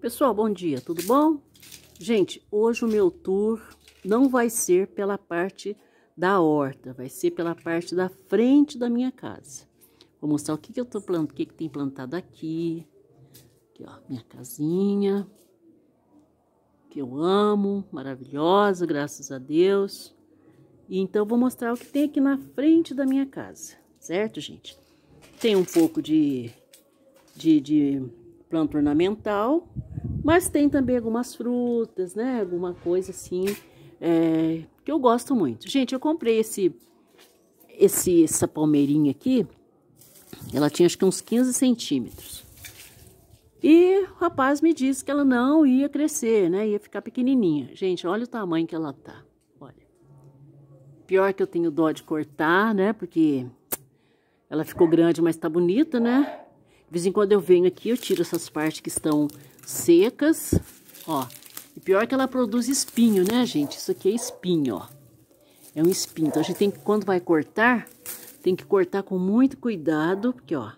Pessoal, bom dia, tudo bom? Gente, hoje o meu tour não vai ser pela parte da horta, vai ser pela parte da frente da minha casa. Vou mostrar o que, que eu tô plantando, o que, que tem plantado aqui. Aqui, ó, minha casinha, que eu amo, maravilhosa, graças a Deus. E então vou mostrar o que tem aqui na frente da minha casa, certo, gente? Tem um pouco de, de, de planta ornamental, mas tem também algumas frutas, né? Alguma coisa assim é, que eu gosto muito. Gente, eu comprei esse, esse essa palmeirinha aqui. Ela tinha acho que uns 15 centímetros. E o rapaz me disse que ela não ia crescer, né? Ia ficar pequenininha. Gente, olha o tamanho que ela tá. Olha. Pior que eu tenho dó de cortar, né? Porque ela ficou grande, mas tá bonita, né? De vez em quando eu venho aqui, eu tiro essas partes que estão secas, ó. E pior que ela produz espinho, né, gente? Isso aqui é espinho, ó. É um espinho. Então, a gente tem que, quando vai cortar, tem que cortar com muito cuidado, porque, ó,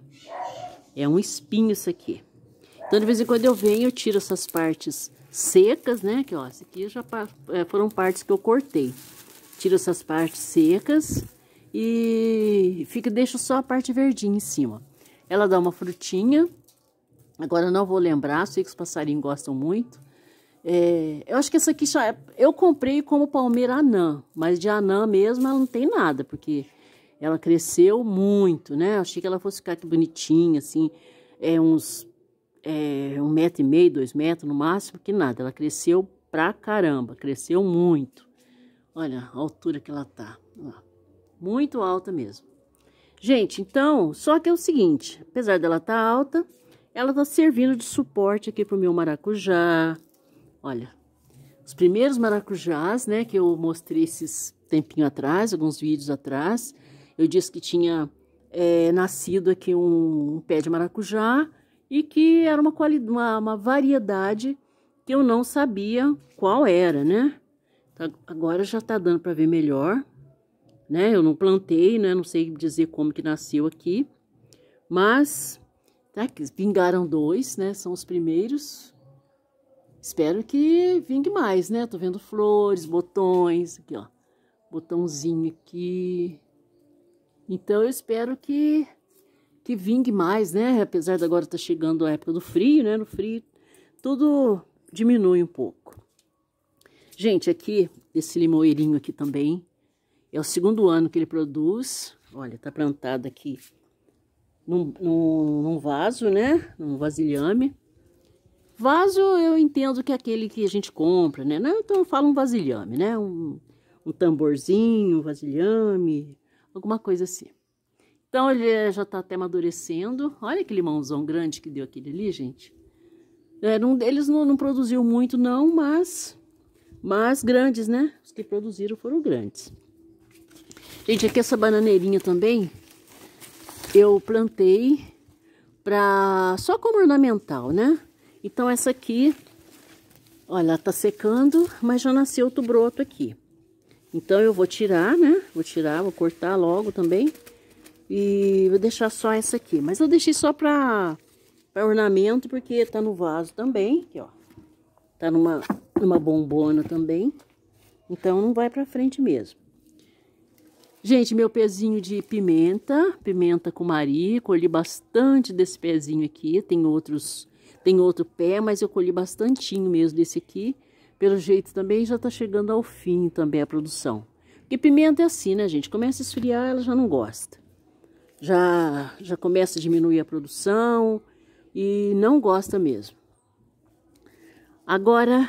é um espinho isso aqui. Então, de vez em quando eu venho, eu tiro essas partes secas, né? Que, ó, isso aqui já é, foram partes que eu cortei. Tiro essas partes secas e fica, deixo só a parte verdinha em cima. Ela dá uma frutinha, Agora não vou lembrar, sei que os passarinhos gostam muito. É, eu acho que essa aqui já, é, eu comprei como palmeira anã, mas de anã mesmo ela não tem nada, porque ela cresceu muito, né? Eu achei que ela fosse ficar aqui bonitinha, assim, é uns é, um metro e meio, dois metros no máximo, que nada. Ela cresceu pra caramba, cresceu muito. Olha a altura que ela tá, muito alta mesmo. Gente, então, só que é o seguinte, apesar dela tá alta, ela tá servindo de suporte aqui pro meu maracujá. Olha, os primeiros maracujás, né, que eu mostrei esses tempinho atrás, alguns vídeos atrás, eu disse que tinha é, nascido aqui um, um, pé de maracujá e que era uma, uma, uma variedade que eu não sabia qual era, né? Então, agora já tá dando para ver melhor, né? Eu não plantei, né? Não sei dizer como que nasceu aqui, mas Tá? Que vingaram dois, né? São os primeiros. Espero que vingue mais, né? Tô vendo flores, botões, aqui, ó. Botãozinho aqui. Então, eu espero que, que vingue mais, né? Apesar de agora tá chegando a época do frio, né? No frio, tudo diminui um pouco. Gente, aqui, esse limoeirinho aqui também. É o segundo ano que ele produz. Olha, tá plantado aqui num, num, num vaso, né? Num vasilhame. Vaso eu entendo que é aquele que a gente compra, né? Não, então eu falo um vasilhame, né? Um, um tamborzinho, um vasilhame, alguma coisa assim. Então ele é, já está até amadurecendo. Olha que limãozão grande que deu aquele ali, gente. É, um deles não, não produziu muito não, mas, mas grandes, né? Os que produziram foram grandes. Gente, aqui essa bananeirinha também, eu plantei pra, só como ornamental, né? Então, essa aqui, olha, tá secando, mas já nasceu outro broto aqui. Então, eu vou tirar, né? Vou tirar, vou cortar logo também. E vou deixar só essa aqui. Mas eu deixei só pra, pra ornamento, porque tá no vaso também. Aqui, ó. Tá numa, numa bombona também. Então, não vai pra frente mesmo. Gente, meu pezinho de pimenta, pimenta com mari, colhi bastante desse pezinho aqui, tem outros, tem outro pé, mas eu colhi bastantinho mesmo desse aqui. Pelo jeito também já tá chegando ao fim também a produção. Porque pimenta é assim, né, gente? Começa a esfriar, ela já não gosta. Já, já começa a diminuir a produção e não gosta mesmo. Agora,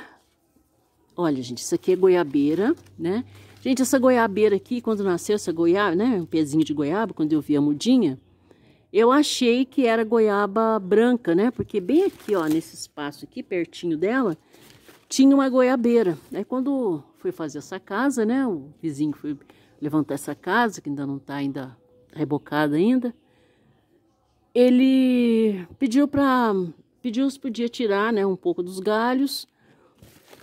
olha, gente, isso aqui é goiabeira, né? Gente, essa goiabeira aqui, quando nasceu essa goiaba, né? Um pezinho de goiaba, quando eu vi a mudinha, eu achei que era goiaba branca, né? Porque bem aqui, ó, nesse espaço aqui, pertinho dela, tinha uma goiabeira. Aí quando fui fazer essa casa, né? O vizinho foi levantar essa casa, que ainda não tá ainda rebocada ainda. Ele pediu para pediu se podia tirar, né, um pouco dos galhos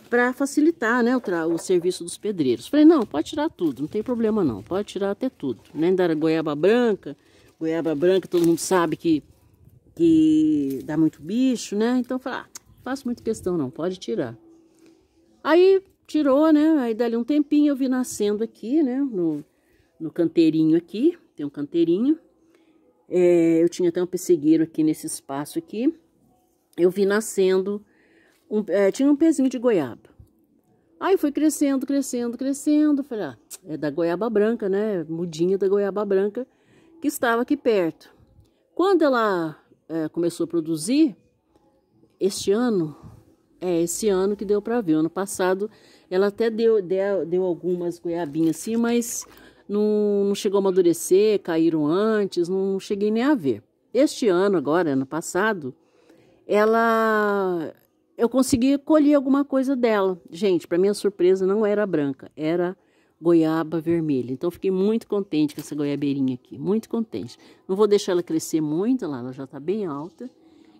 para facilitar né, o, o, serviço dos pedreiros. Falei, não, pode tirar tudo, não tem problema não, pode tirar até tudo. Nem né, era goiaba branca, goiaba branca todo mundo sabe que, que dá muito bicho, né? Então falei, ah, faço muito questão não, pode tirar. Aí tirou, né? Aí dali um tempinho eu vi nascendo aqui, né? No, no canteirinho aqui, tem um canteirinho. É, eu tinha até um pessegueiro aqui nesse espaço aqui. Eu vi nascendo um, é, tinha um pezinho de goiaba. Aí foi crescendo, crescendo, crescendo. Falei, ah, é da goiaba branca, né? Mudinha da goiaba branca, que estava aqui perto. Quando ela é, começou a produzir, este ano, é esse ano que deu para ver. Ano passado ela até deu, deu, deu algumas goiabinhas assim, mas não, não, chegou a amadurecer, caíram antes, não cheguei nem a ver. Este ano, agora, ano passado, ela eu consegui colher alguma coisa dela. Gente, para minha surpresa, não era branca, era goiaba vermelha. Então, fiquei muito contente com essa goiabeirinha aqui, muito contente. Não vou deixar ela crescer muito, lá ela já está bem alta.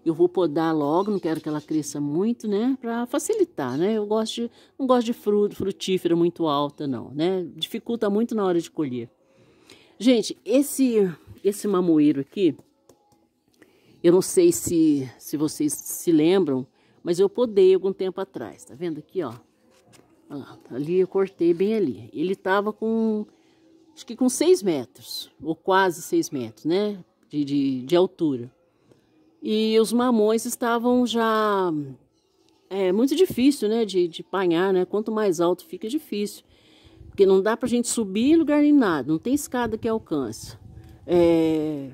Eu vou podar logo, não quero que ela cresça muito, né? Para facilitar, né? Eu gosto de, não gosto de fruto, frutífera muito alta, não, né? Dificulta muito na hora de colher. Gente, esse, esse mamoeiro aqui, eu não sei se, se vocês se lembram, mas eu podei algum tempo atrás, tá vendo aqui, ó? Tá ali eu cortei bem ali. Ele tava com, acho que com 6 metros, ou quase 6 metros, né? De, de, de, altura. E os mamões estavam já... É muito difícil, né? De, de panhar, né? Quanto mais alto fica, é difícil. Porque não dá pra gente subir em lugar nem nada. Não tem escada que alcance. É,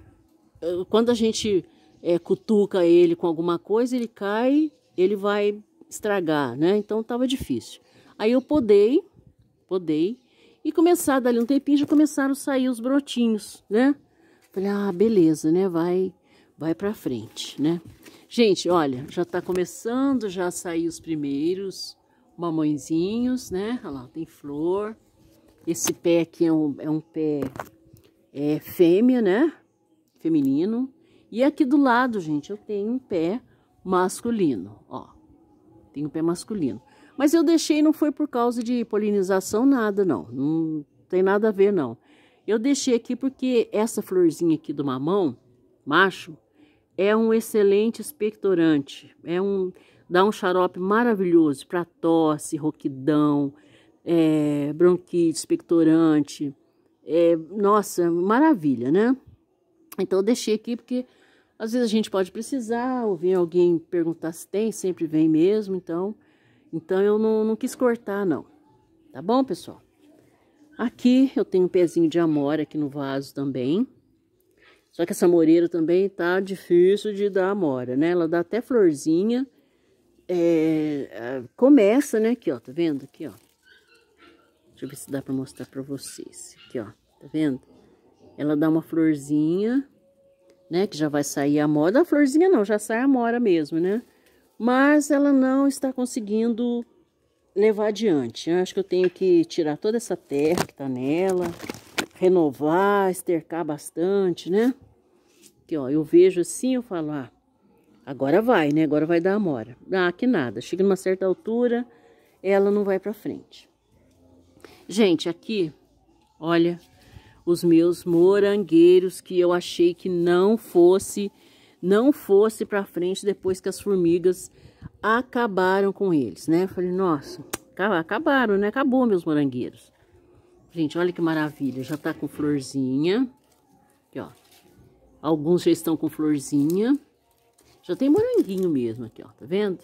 quando a gente é, cutuca ele com alguma coisa, ele cai ele vai estragar, né? Então estava difícil. Aí eu podei, podei, e começar dali um tempinho já começaram a sair os brotinhos, né? Falei, ah, beleza, né? Vai, vai para frente, né? Gente, olha, já está começando, já sair os primeiros mamãezinhos, né? Olha lá, tem flor. Esse pé aqui é um, é um pé é, fêmea, né? Feminino. E aqui do lado, gente, eu tenho um pé masculino, ó. Tem o pé masculino. Mas eu deixei, não foi por causa de polinização, nada, não. Não tem nada a ver, não. Eu deixei aqui porque essa florzinha aqui do mamão, macho, é um excelente expectorante. É um, dá um xarope maravilhoso para tosse, roquidão, é, bronquite, expectorante. É, nossa, maravilha, né? Então eu deixei aqui porque às vezes a gente pode precisar, ouvir alguém perguntar se tem, sempre vem mesmo, então, então eu não, não quis cortar, não. Tá bom, pessoal? Aqui eu tenho um pezinho de amora aqui no vaso também. Só que essa moreira também tá difícil de dar amora, né? Ela dá até florzinha. É, é, começa, né? Aqui, ó, tá vendo? Aqui, ó. Deixa eu ver se dá pra mostrar pra vocês. Aqui, ó, tá vendo? Ela dá uma florzinha, né? Que já vai sair a moda a florzinha não, já sai a mora mesmo, né? Mas ela não está conseguindo levar adiante. Eu acho que eu tenho que tirar toda essa terra que tá nela, renovar, estercar bastante, né? Que ó, eu vejo assim, eu falo, ah, agora vai, né? Agora vai dar amora. Ah, que nada. Chega numa certa altura, ela não vai para frente. Gente, aqui, olha, os meus morangueiros que eu achei que não fosse não fosse para frente depois que as formigas acabaram com eles, né? falei, nossa, acabaram, né? Acabou meus morangueiros. Gente, olha que maravilha, já tá com florzinha. Aqui, ó. Alguns já estão com florzinha. Já tem moranguinho mesmo aqui, ó, tá vendo?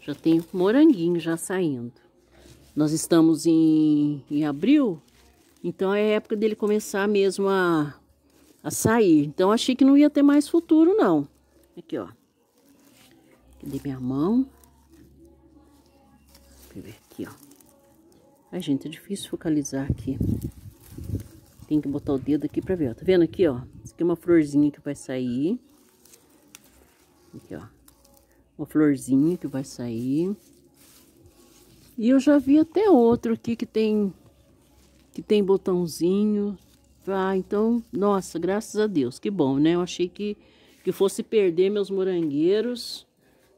Já tem moranguinho já saindo. Nós estamos em, em abril, então é época dele começar mesmo a, a sair. Então achei que não ia ter mais futuro, não. Aqui, ó. Cadê minha mão? Deixa eu ver aqui, ó. Ai, gente, é difícil focalizar aqui. Tem que botar o dedo aqui pra ver, ó. Tá vendo aqui, ó? Isso aqui é uma florzinha que vai sair. Aqui, ó. Uma florzinha que vai sair. E eu já vi até outro aqui que tem que tem botãozinho, tá? Então, nossa, graças a Deus, que bom, né? Eu achei que, que fosse perder meus morangueiros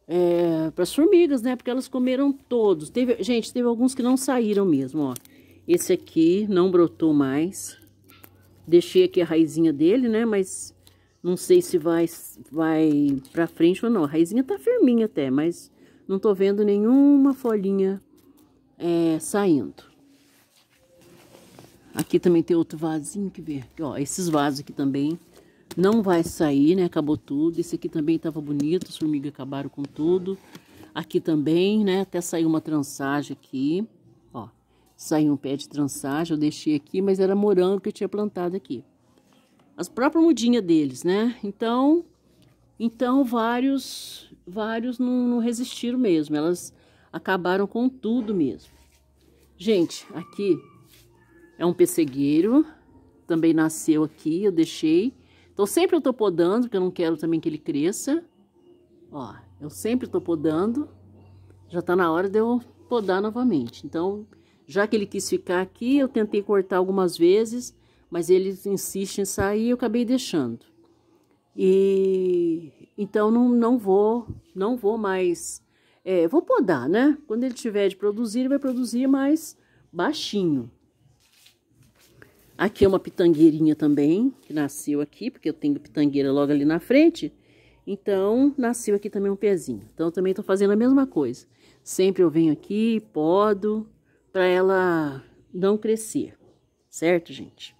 é, para as formigas, né? Porque elas comeram todos. Teve, gente, teve alguns que não saíram mesmo, ó. Esse aqui não brotou mais. Deixei aqui a raizinha dele, né? Mas não sei se vai, vai para frente ou não. A raizinha tá firminha até, mas não tô vendo nenhuma folhinha é, saindo. Aqui também tem outro vasinho, que ver. Ó, esses vasos aqui também não vai sair, né? Acabou tudo. Esse aqui também tava bonito, as formigas acabaram com tudo. Aqui também, né? Até saiu uma trançagem aqui, ó. Saiu um pé de trançagem, eu deixei aqui, mas era morango que eu tinha plantado aqui. As próprias mudinhas deles, né? Então, então vários, vários não, não resistiram mesmo. Elas acabaram com tudo mesmo. Gente, aqui é um pessegueiro, também nasceu aqui, eu deixei. Então, sempre eu tô podando, porque eu não quero também que ele cresça. Ó, eu sempre tô podando. Já tá na hora de eu podar novamente. Então, já que ele quis ficar aqui, eu tentei cortar algumas vezes, mas ele insiste em sair e eu acabei deixando. E então não, não vou, não vou mais. É, vou podar, né? Quando ele tiver de produzir, ele vai produzir mais baixinho. Aqui é uma pitangueirinha também, que nasceu aqui, porque eu tenho pitangueira logo ali na frente. Então, nasceu aqui também um pezinho. Então, eu também tô fazendo a mesma coisa. Sempre eu venho aqui, podo, para ela não crescer. Certo, gente?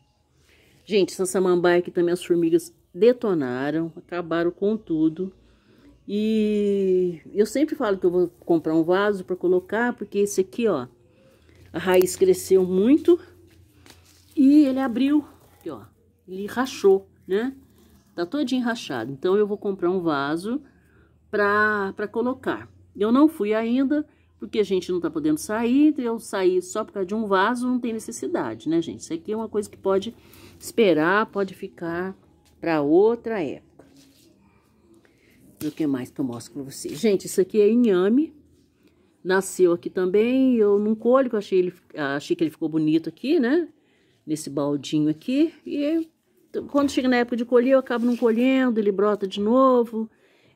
Gente, essa samambaia aqui também as formigas detonaram, acabaram com tudo. E eu sempre falo que eu vou comprar um vaso para colocar, porque esse aqui, ó, a raiz cresceu muito, e ele abriu, aqui, ó, ele rachou, né? Tá todinho rachado. Então, eu vou comprar um vaso pra, pra colocar. Eu não fui ainda, porque a gente não tá podendo sair. Então, eu saí só por causa de um vaso, não tem necessidade, né, gente? Isso aqui é uma coisa que pode esperar, pode ficar pra outra época. o que mais que eu mostro pra vocês? Gente, isso aqui é inhame, nasceu aqui também. Eu não colho, eu achei, ele, achei que ele ficou bonito aqui, né? nesse baldinho aqui. E quando chega na época de colher, eu acabo não colhendo, ele brota de novo,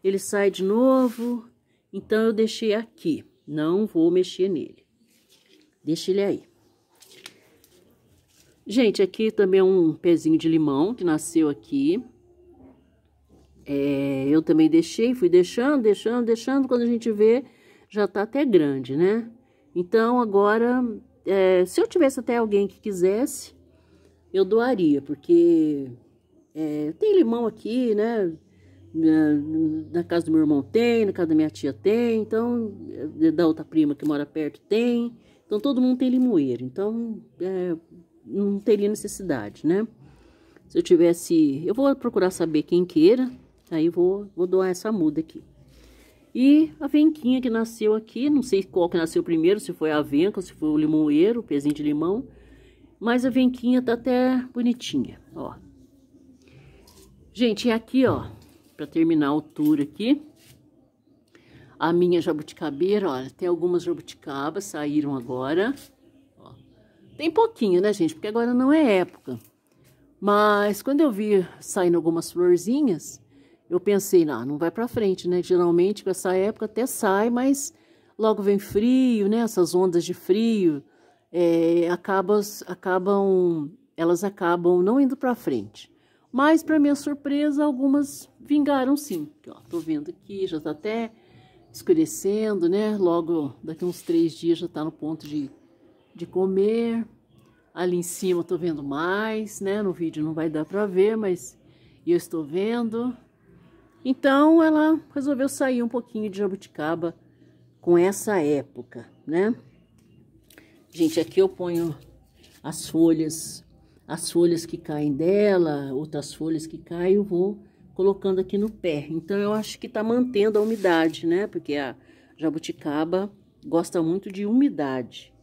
ele sai de novo. Então, eu deixei aqui, não vou mexer nele. Deixa ele aí. Gente, aqui também é um pezinho de limão que nasceu aqui. É, eu também deixei, fui deixando, deixando, deixando. Quando a gente vê, já tá até grande, né? Então, agora, é, se eu tivesse até alguém que quisesse, eu doaria, porque é, tem limão aqui, né? Na casa do meu irmão tem, na casa da minha tia tem, então, é, da outra prima que mora perto tem. Então, todo mundo tem limoeiro, então é, não teria necessidade, né? Se eu tivesse... Eu vou procurar saber quem queira, aí vou, vou doar essa muda aqui. E a venquinha que nasceu aqui, não sei qual que nasceu primeiro, se foi a venca, se foi o limoeiro, o pezinho de limão... Mas a venquinha tá até bonitinha, ó. Gente, é aqui, ó, para terminar a tour aqui. A minha jabuticabeira, olha, tem algumas jabuticabas, saíram agora. Ó. Tem pouquinho, né, gente? Porque agora não é época. Mas quando eu vi saindo algumas florzinhas, eu pensei, ah, não vai para frente, né? Geralmente com essa época até sai, mas logo vem frio, né? Essas ondas de frio é, acabas, acabam, elas acabam não indo para frente. Mas, para minha surpresa, algumas vingaram sim. estou tô vendo aqui, já está até escurecendo, né? Logo, daqui uns três dias já está no ponto de, de comer. Ali em cima estou tô vendo mais, né? No vídeo não vai dar para ver, mas eu estou vendo. Então, ela resolveu sair um pouquinho de jabuticaba com essa época, né? Gente, aqui eu ponho as folhas, as folhas que caem dela, outras folhas que caem, eu vou colocando aqui no pé. Então, eu acho que tá mantendo a umidade, né? Porque a jabuticaba gosta muito de umidade.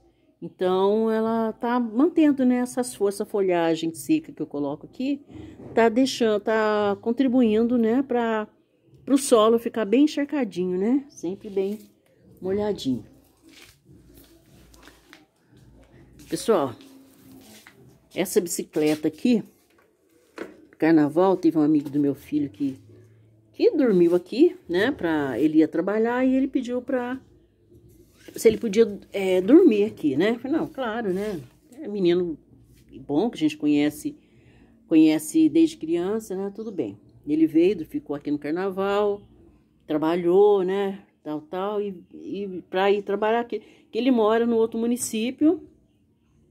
Então, ela tá mantendo, né, essas essa folhagem seca que eu coloco aqui, tá deixando, tá contribuindo, né, para o solo ficar bem encharcadinho, né? Sempre bem molhadinho. Pessoal, essa bicicleta aqui, carnaval, teve um amigo do meu filho que, que dormiu aqui, né? Pra, ele ia trabalhar e ele pediu pra... Se ele podia é, dormir aqui, né? falei, não, claro, né? É menino bom, que a gente conhece, conhece desde criança, né? Tudo bem. Ele veio, ficou aqui no carnaval, trabalhou, né? Tal, tal, e, e pra ir trabalhar aqui. Que ele mora no outro município,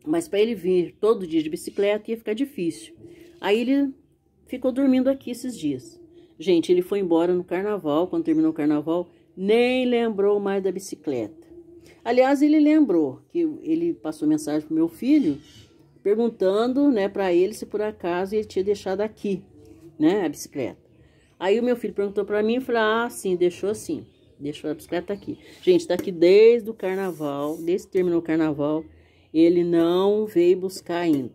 mas para ele vir todo dia de bicicleta ia ficar difícil. Aí ele ficou dormindo aqui esses dias. Gente, ele foi embora no carnaval, quando terminou o carnaval, nem lembrou mais da bicicleta. Aliás, ele lembrou que ele passou mensagem pro meu filho perguntando, né, para ele se por acaso ele tinha deixado aqui, né, a bicicleta. Aí o meu filho perguntou para mim, e falou: "Ah, sim, deixou assim. Deixou a bicicleta aqui". Gente, tá aqui desde o carnaval, desde que terminou o carnaval ele não veio buscar ainda,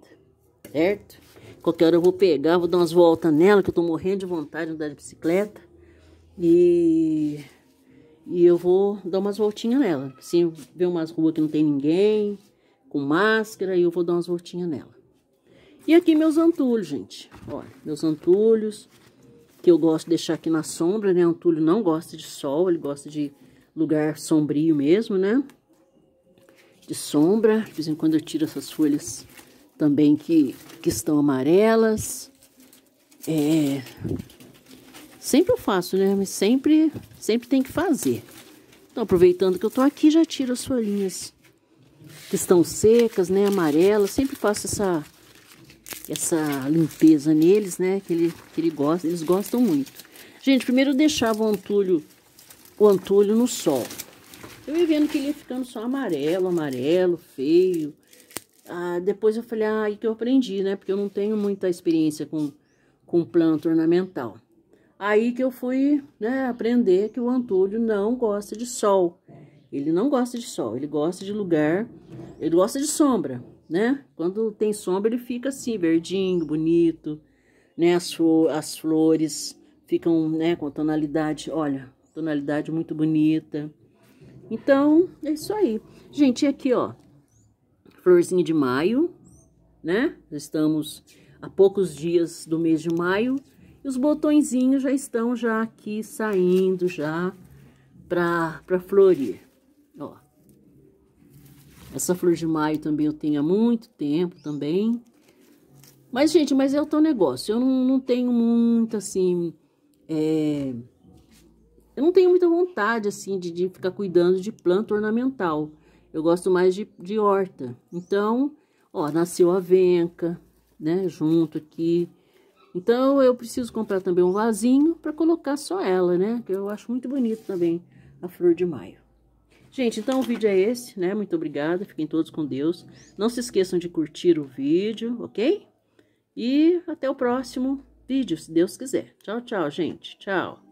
certo? Qualquer hora eu vou pegar, vou dar umas voltas nela, que eu tô morrendo de vontade de andar de bicicleta. E, e eu vou dar umas voltinhas nela. Assim, ver umas ruas que não tem ninguém, com máscara, e eu vou dar umas voltinhas nela. E aqui meus antulhos, gente. Olha, meus antulhos, que eu gosto de deixar aqui na sombra, né? Antulho não gosta de sol, ele gosta de lugar sombrio mesmo, né? de sombra. De vez em quando eu tiro essas folhas também que, que estão amarelas. É, sempre eu faço, né? Mas sempre, sempre tem que fazer. Então, aproveitando que eu tô aqui, já tiro as folhinhas que estão secas, né? Amarelas. Sempre faço essa, essa limpeza neles, né? Que, ele, que ele gosta, eles gostam muito. Gente, primeiro eu deixava o antulho, o antulho no sol. Eu ia vendo que ele ia ficando só amarelo, amarelo, feio. Ah, depois eu falei, ah, aí que eu aprendi, né? Porque eu não tenho muita experiência com, com planta ornamental. Aí que eu fui né, aprender que o Antônio não gosta de sol. Ele não gosta de sol, ele gosta de lugar, ele gosta de sombra, né? Quando tem sombra, ele fica assim, verdinho, bonito, né? As, as flores ficam né, com tonalidade, olha, tonalidade muito bonita. Então, é isso aí. Gente, e aqui, ó, florzinha de maio, né? Estamos a poucos dias do mês de maio e os botõezinhos já estão já aqui saindo já pra, pra florir, ó. Essa flor de maio também eu tenho há muito tempo também. Mas, gente, mas é o teu negócio. Eu não, não tenho muito, assim, é eu não tenho muita vontade, assim, de, de ficar cuidando de planta ornamental. Eu gosto mais de, de horta. Então, ó, nasceu a venca, né, junto aqui. Então, eu preciso comprar também um vasinho para colocar só ela, né, que eu acho muito bonito também a flor de maio. Gente, então o vídeo é esse, né? Muito obrigada, fiquem todos com Deus. Não se esqueçam de curtir o vídeo, ok? E até o próximo vídeo, se Deus quiser. Tchau, tchau, gente. Tchau.